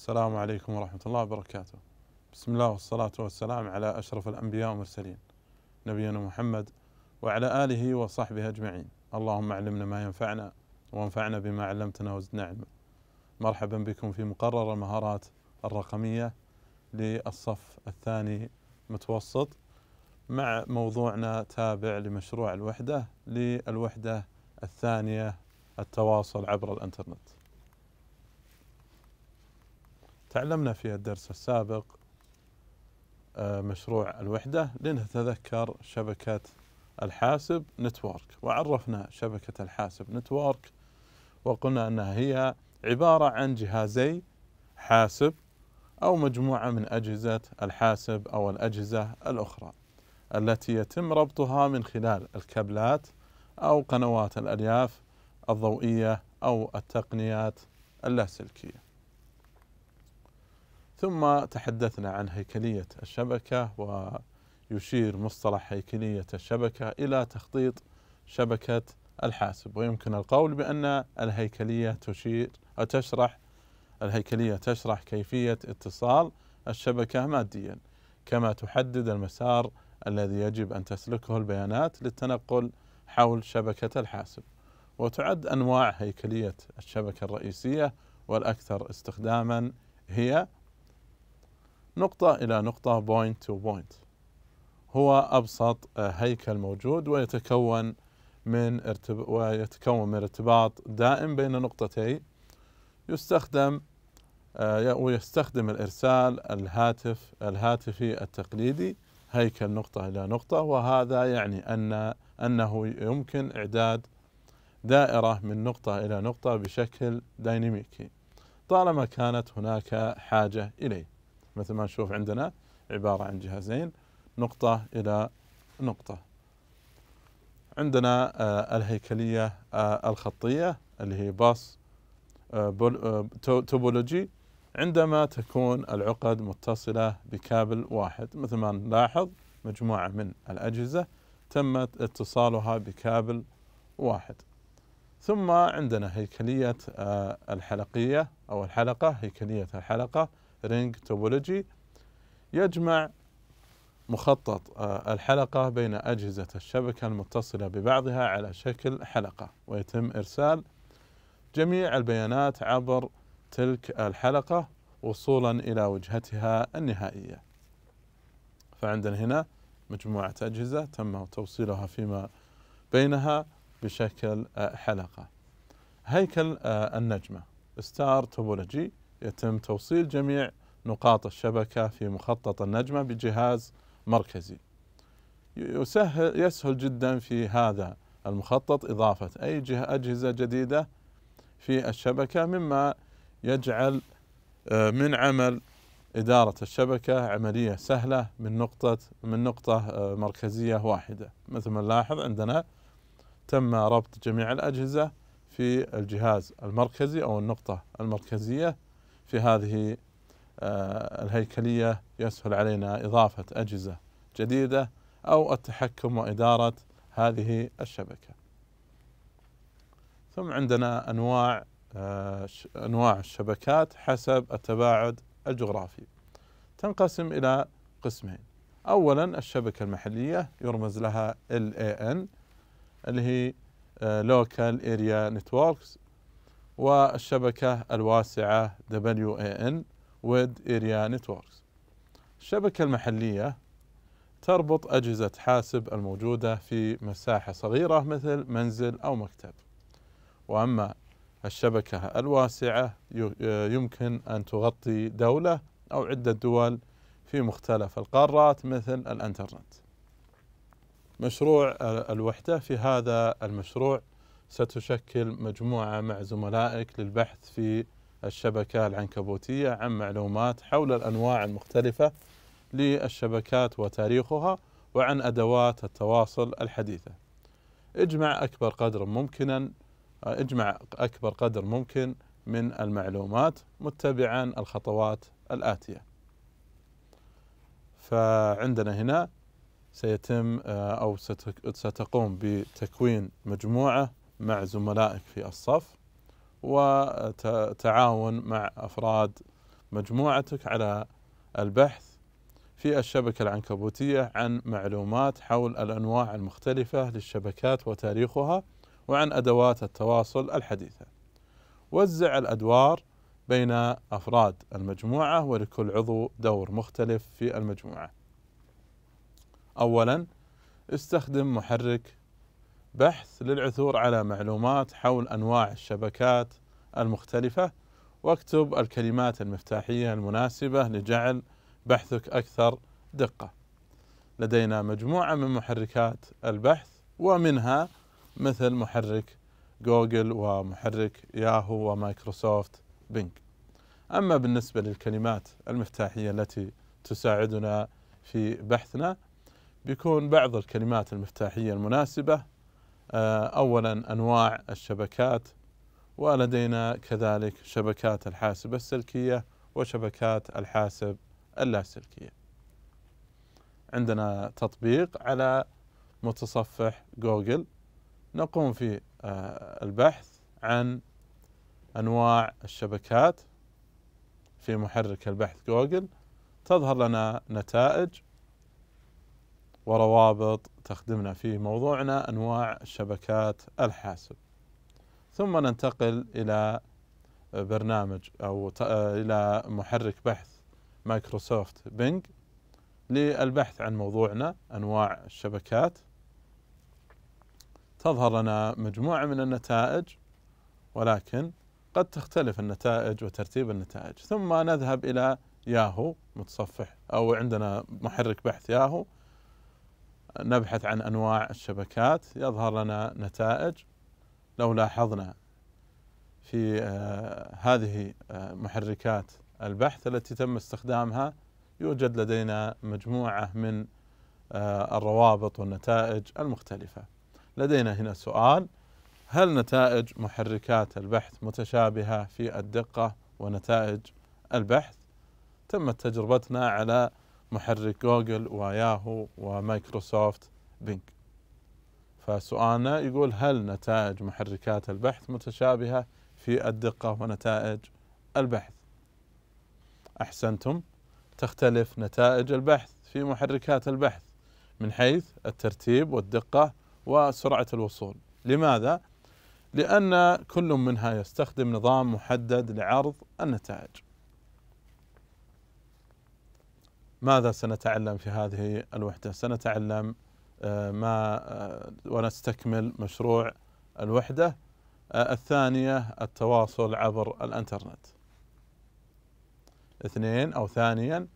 السلام عليكم ورحمة الله وبركاته. بسم الله والصلاة والسلام على أشرف الأنبياء والمرسلين نبينا محمد وعلى آله وصحبه أجمعين. اللهم علمنا ما ينفعنا وانفعنا بما علمتنا وزدنا علما. مرحبا بكم في مقرر المهارات الرقمية للصف الثاني متوسط مع موضوعنا تابع لمشروع الوحدة للوحدة الثانية التواصل عبر الانترنت. تعلمنا في الدرس السابق آه، مشروع الوحدة لنتذكر شبكة الحاسب نتورك وعرفنا شبكة الحاسب نتورك وقلنا أنها هي عبارة عن جهازي حاسب أو مجموعة من أجهزة الحاسب أو الأجهزة الأخرى التي يتم ربطها من خلال الكابلات أو قنوات الألياف الضوئية أو التقنيات اللاسلكية ثم تحدثنا عن هيكلية الشبكة ويشير مصطلح هيكلية الشبكة إلى تخطيط شبكة الحاسب ويمكن القول بأن الهيكلية تشير أو تشرح الهيكلية تشرح كيفية اتصال الشبكة ماديا كما تحدد المسار الذي يجب أن تسلكه البيانات للتنقل حول شبكة الحاسب وتعد أنواع هيكلية الشبكة الرئيسية والأكثر استخداما هي نقطة إلى نقطة point to point هو أبسط آه، هيكل موجود ويتكون من ويتكون من ارتباط دائم بين نقطتي يستخدم آه، ويستخدم الإرسال الهاتف الهاتفي التقليدي هيكل نقطة إلى نقطة وهذا يعني أن أنه يمكن إعداد دائرة من نقطة إلى نقطة بشكل ديناميكي طالما كانت هناك حاجة إليه مثل ما نشوف عندنا عبارة عن جهازين نقطة إلى نقطة عندنا آه، الهيكلية آه، الخطية اللي هي باص آه، توبولوجي عندما تكون العقد متصلة بكابل واحد مثل ما نلاحظ مجموعة من الأجهزة تم اتصالها بكابل واحد ثم عندنا هيكلية الحلقية أو الحلقة هيكلية الحلقة رينج توبولوجي يجمع مخطط آه، الحلقة بين أجهزة الشبكة المتصلة ببعضها على شكل حلقة ويتم إرسال جميع البيانات عبر تلك الحلقة وصولا إلى وجهتها النهائية فعندنا هنا مجموعة أجهزة تم توصيلها فيما بينها بشكل آه، حلقة هيكل آه، النجمة ستار توبولوجي يتم توصيل جميع نقاط الشبكة في مخطط النجمة بجهاز مركزي يسهل يسهل جدا في هذا المخطط إضافة أي جهة أجهزة جديدة في الشبكة مما يجعل آه، من عمل إدارة الشبكة عملية سهلة من نقطة من نقطة آه، مركزية واحدة مثل ما نلاحظ عندنا تم ربط جميع الأجهزة في الجهاز المركزي أو النقطة المركزية في هذه آه، الهيكلية يسهل علينا إضافة أجهزة جديدة أو التحكم وإدارة هذه الشبكة ثم عندنا أنواع آه، أنواع الشبكات حسب التباعد الجغرافي تنقسم إلى قسمين أولا الشبكة المحلية يرمز لها LAN اللي هي آه، Local Area Networks والشبكة الواسعة WAN with إيريا نتوركس الشبكة المحلية تربط أجهزة حاسب الموجودة في مساحة صغيرة مثل منزل أو مكتب وأما الشبكة الواسعة يمكن أن تغطي دولة أو عدة دول في مختلف القارات مثل الانترنت. مشروع الوحدة في هذا المشروع ستشكل مجموعة مع زملائك للبحث في الشبكة العنكبوتية عن معلومات حول الأنواع المختلفة للشبكات وتاريخها وعن أدوات التواصل الحديثة اجمع أكبر قدر ممكنا اجمع أكبر قدر ممكن من المعلومات متبعا الخطوات الآتية فعندنا هنا سيتم أو ستقوم بتكوين مجموعة مع زملائك في الصف وتعاون مع أفراد مجموعتك على البحث في الشبكة العنكبوتية عن معلومات حول الأنواع المختلفة للشبكات وتاريخها وعن أدوات التواصل الحديثة وزع الأدوار بين أفراد المجموعة ولكل عضو دور مختلف في المجموعة أولا استخدم محرك بحث للعثور على معلومات حول انواع الشبكات المختلفه واكتب الكلمات المفتاحيه المناسبه لجعل بحثك اكثر دقه. لدينا مجموعه من محركات البحث ومنها مثل محرك جوجل ومحرك ياهو ومايكروسوفت بينج. اما بالنسبه للكلمات المفتاحيه التي تساعدنا في بحثنا بيكون بعض الكلمات المفتاحيه المناسبه آه، اولا انواع الشبكات ولدينا كذلك شبكات الحاسب السلكيه وشبكات الحاسب اللاسلكيه. عندنا تطبيق على متصفح جوجل نقوم في آه، البحث عن انواع الشبكات في محرك البحث جوجل تظهر لنا نتائج وروابط تخدمنا في موضوعنا أنواع الشبكات الحاسب ثم ننتقل إلى برنامج أو إلى محرك بحث مايكروسوفت بينج للبحث عن موضوعنا أنواع الشبكات تظهر لنا مجموعة من النتائج ولكن قد تختلف النتائج وترتيب النتائج ثم نذهب إلى ياهو متصفح أو عندنا محرك بحث ياهو نبحث عن أنواع الشبكات يظهر لنا نتائج لو لاحظنا في آه، هذه آه، محركات البحث التي تم استخدامها يوجد لدينا مجموعة من آه، الروابط والنتائج المختلفة لدينا هنا سؤال هل نتائج محركات البحث متشابهة في الدقة ونتائج البحث تمت تجربتنا على محرك جوجل وياهو ومايكروسوفت بينك فسؤالنا يقول هل نتائج محركات البحث متشابهة في الدقة ونتائج البحث أحسنتم تختلف نتائج البحث في محركات البحث من حيث الترتيب والدقة وسرعة الوصول لماذا؟ لأن كل منها يستخدم نظام محدد لعرض النتائج ماذا سنتعلم في هذه الوحدة سنتعلم آه، ما آه، ونستكمل مشروع الوحدة آه، الثانية التواصل عبر الانترنت اثنين أو ثانيا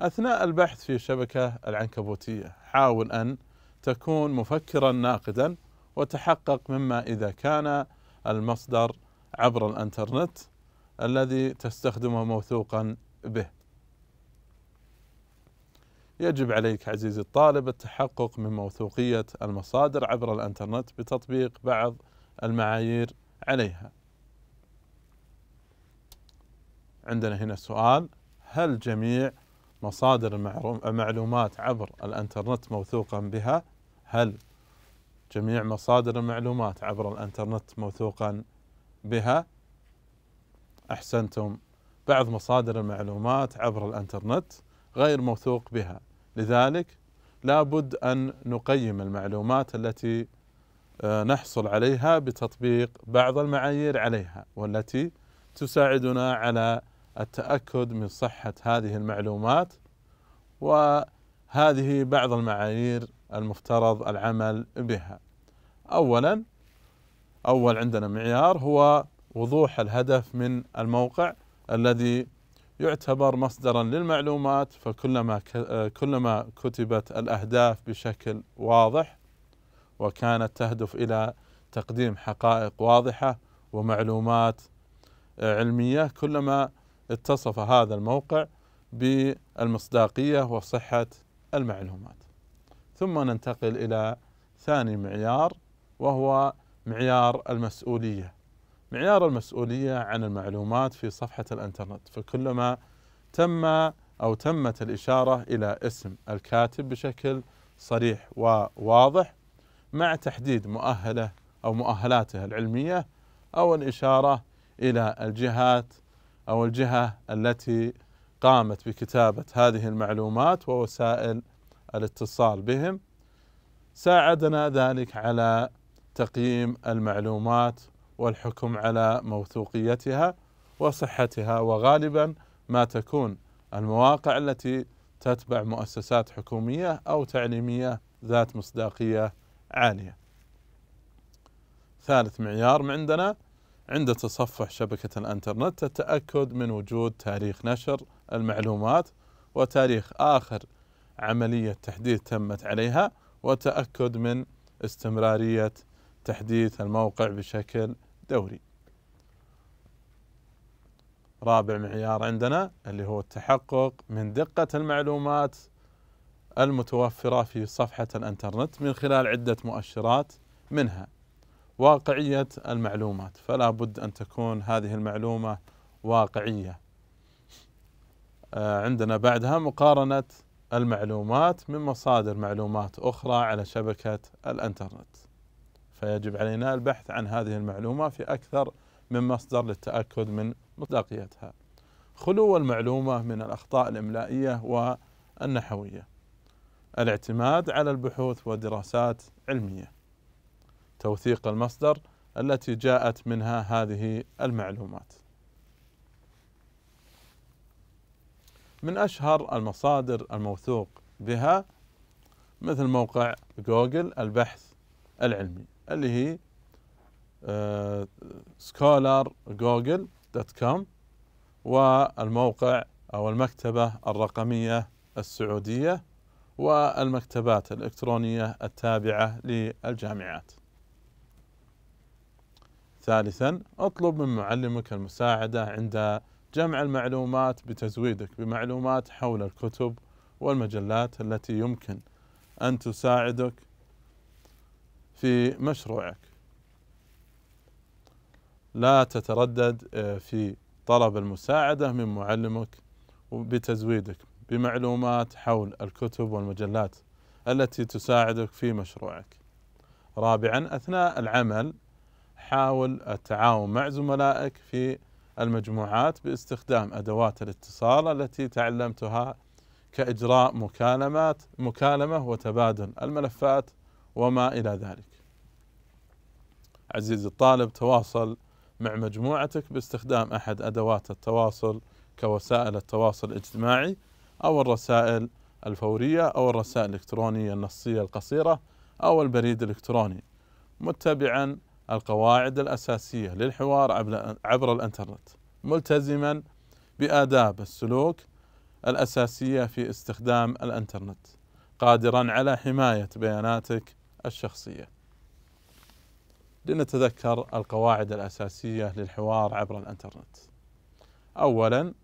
أثناء البحث في الشبكة العنكبوتية حاول أن تكون مفكرا ناقدا وتحقق مما إذا كان المصدر عبر الانترنت الذي تستخدمه موثوقا به يجب عليك عزيزي الطالب التحقق من موثوقية المصادر عبر الانترنت بتطبيق بعض المعايير عليها. عندنا هنا سؤال هل جميع مصادر المعلومات عبر الانترنت موثوقا بها؟ هل جميع مصادر المعلومات عبر الانترنت موثوقا بها؟ احسنتم بعض مصادر المعلومات عبر الانترنت غير موثوق بها لذلك لابد أن نقيم المعلومات التي آه، نحصل عليها بتطبيق بعض المعايير عليها والتي تساعدنا على التأكد من صحة هذه المعلومات وهذه بعض المعايير المفترض العمل بها. أولا أول عندنا معيار هو وضوح الهدف من الموقع الذي يعتبر مصدرا للمعلومات فكلما آه، كلما كتبت الاهداف بشكل واضح وكانت تهدف الى تقديم حقائق واضحه ومعلومات آه، علميه كلما اتصف هذا الموقع بالمصداقيه وصحه المعلومات. ثم ننتقل الى ثاني معيار وهو معيار المسؤوليه. معيار المسؤولية عن المعلومات في صفحة الانترنت فكلما تم أو تمت الإشارة إلى اسم الكاتب بشكل صريح وواضح مع تحديد مؤهله أو مؤهلاته العلمية أو الإشارة إلى الجهات أو الجهة التي قامت بكتابة هذه المعلومات ووسائل الاتصال بهم ساعدنا ذلك على تقييم المعلومات والحكم على موثوقيتها وصحتها وغالبا ما تكون المواقع التي تتبع مؤسسات حكوميه او تعليميه ذات مصداقيه عاليه. ثالث معيار عندنا عند تصفح شبكه الانترنت التاكد من وجود تاريخ نشر المعلومات وتاريخ اخر عمليه تحديث تمت عليها وتاكد من استمراريه تحديث الموقع بشكل دوري رابع معيار عندنا اللي هو التحقق من دقة المعلومات المتوفرة في صفحة الانترنت من خلال عدة مؤشرات منها واقعية المعلومات فلا بد أن تكون هذه المعلومة واقعية آه، عندنا بعدها مقارنة المعلومات من مصادر معلومات أخرى على شبكة الانترنت فيجب علينا البحث عن هذه المعلومة في أكثر من مصدر للتأكد من مصداقيتها خلو المعلومة من الأخطاء الإملائية والنحوية الاعتماد على البحوث ودراسات علمية توثيق المصدر التي جاءت منها هذه المعلومات من أشهر المصادر الموثوق بها مثل موقع جوجل البحث العلمي اللي هي سكولر جوجل دوت كوم والموقع أو المكتبة الرقمية السعودية والمكتبات الإلكترونية التابعة للجامعات ثالثا اطلب من معلمك المساعدة عند جمع المعلومات بتزويدك بمعلومات حول الكتب والمجلات التي يمكن أن تساعدك في مشروعك لا تتردد آه، في طلب المساعدة من معلمك بتزويدك بمعلومات حول الكتب والمجلات التي تساعدك في مشروعك رابعا أثناء العمل حاول التعاون مع زملائك في المجموعات باستخدام أدوات الاتصال التي تعلمتها كإجراء مكالمات مكالمة وتبادل الملفات وما إلى ذلك عزيزي الطالب تواصل مع مجموعتك باستخدام أحد أدوات التواصل كوسائل التواصل الاجتماعي أو الرسائل الفورية أو الرسائل الإلكترونية النصية القصيرة أو البريد الإلكتروني متبعا القواعد الأساسية للحوار عبر الإنترنت ملتزما بآداب السلوك الأساسية في استخدام الإنترنت قادرا على حماية بياناتك الشخصية لنتذكر القواعد الأساسية للحوار عبر الإنترنت أولا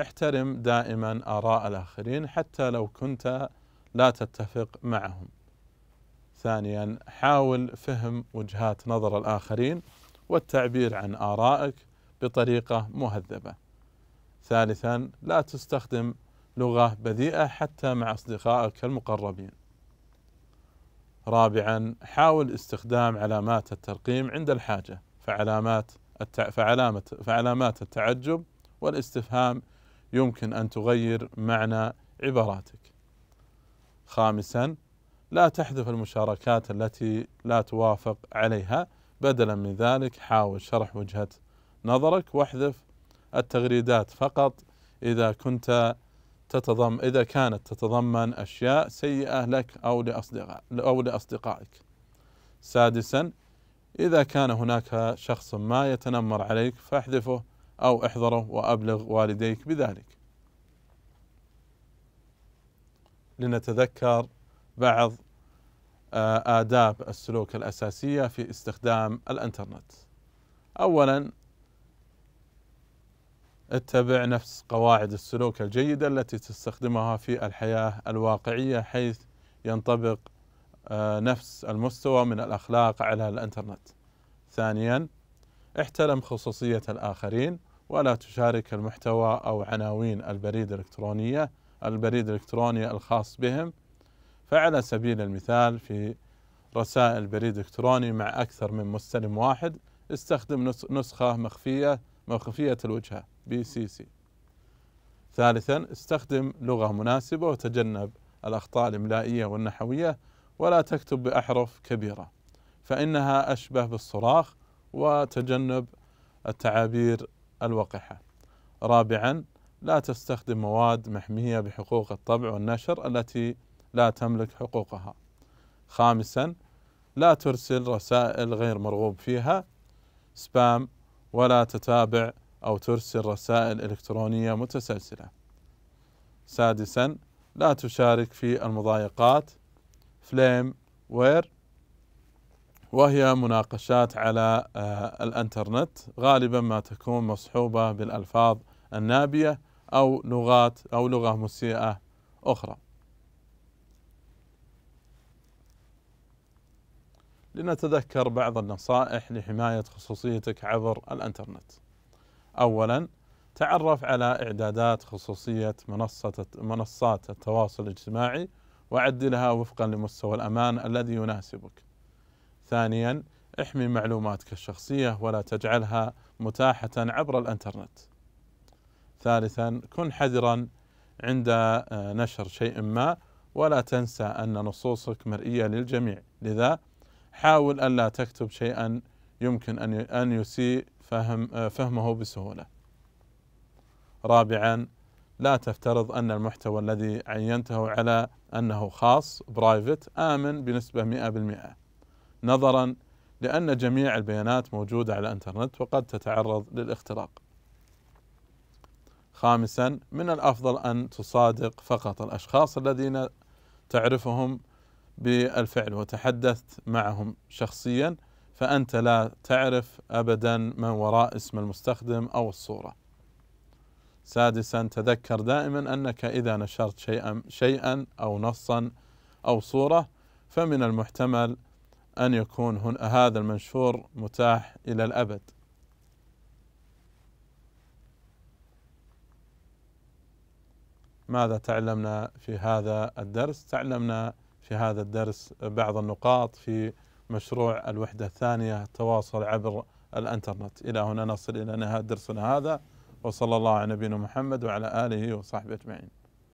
احترم دائما آراء الآخرين حتى لو كنت لا تتفق معهم ثانيا حاول فهم وجهات نظر الآخرين والتعبير عن آرائك بطريقة مهذبة ثالثا لا تستخدم لغة بذيئة حتى مع أصدقائك المقربين رابعا حاول استخدام علامات الترقيم عند الحاجة فعلامات التع... فعلامة... فعلامات التعجب والاستفهام يمكن أن تغير معنى عباراتك خامسا لا تحذف المشاركات التي لا توافق عليها بدلا من ذلك حاول شرح وجهة نظرك واحذف التغريدات فقط إذا كنت تتضم إذا كانت تتضمن أشياء سيئة لك أو لأصدقاء أو لأصدقائك سادسا إذا كان هناك شخص ما يتنمر عليك فاحذفه أو احذره وأبلغ والديك بذلك لنتذكر بعض آه، آداب السلوك الأساسية في استخدام الإنترنت أولا اتبع نفس قواعد السلوك الجيدة التي تستخدمها في الحياة الواقعية حيث ينطبق آه، نفس المستوى من الأخلاق على الإنترنت ثانيا احترم خصوصية الآخرين ولا تشارك المحتوى أو عناوين البريد الإلكترونية البريد الإلكتروني الخاص بهم فعلى سبيل المثال في رسائل بريد إلكتروني مع أكثر من مستلم واحد استخدم نسخة مخفية مخفية الوجهة بي سي سي ثالثا استخدم لغة مناسبة وتجنب الأخطاء الإملائية والنحوية ولا تكتب بأحرف كبيرة فإنها أشبه بالصراخ وتجنب التعابير الوقحة رابعا لا تستخدم مواد محمية بحقوق الطبع والنشر التي لا تملك حقوقها خامسا لا ترسل رسائل غير مرغوب فيها سبام ولا تتابع أو ترسل رسائل إلكترونية متسلسلة سادسا لا تشارك في المضايقات فليم وير وهي مناقشات على آه، الانترنت غالبا ما تكون مصحوبه بالالفاظ النابيه او لغات او لغه مسيئه اخرى. لنتذكر بعض النصائح لحمايه خصوصيتك عبر الانترنت. أولا تعرف على إعدادات خصوصية منصة منصات التواصل الاجتماعي وعدلها وفقا لمستوى الأمان الذي يناسبك. ثانيا احمي معلوماتك الشخصية ولا تجعلها متاحة عبر الانترنت. ثالثا كن حذرا عند آه، نشر شيء ما ولا تنسى أن نصوصك مرئية للجميع لذا حاول ألا تكتب شيئا يمكن أن يسيء فهم آه، فهمه بسهولة رابعا لا تفترض أن المحتوى الذي عينته على أنه خاص برايفت آمن بنسبة 100% نظرا لأن جميع البيانات موجودة على الإنترنت وقد تتعرض للاختراق خامسا من الأفضل أن تصادق فقط الأشخاص الذين تعرفهم بالفعل وتحدثت معهم شخصيا فأنت لا تعرف أبدا من وراء اسم المستخدم أو الصورة سادسا تذكر دائما أنك إذا نشرت شيئا, شيئا أو نصا أو صورة فمن المحتمل أن يكون هنا هذا المنشور متاح إلى الأبد ماذا تعلمنا في هذا الدرس؟ تعلمنا في هذا الدرس بعض النقاط في مشروع الوحدة الثانية تواصل عبر الانترنت إلى هنا نصل إلى نهاية درسنا هذا وصلى الله على نبينا محمد وعلى آله وصحبه أجمعين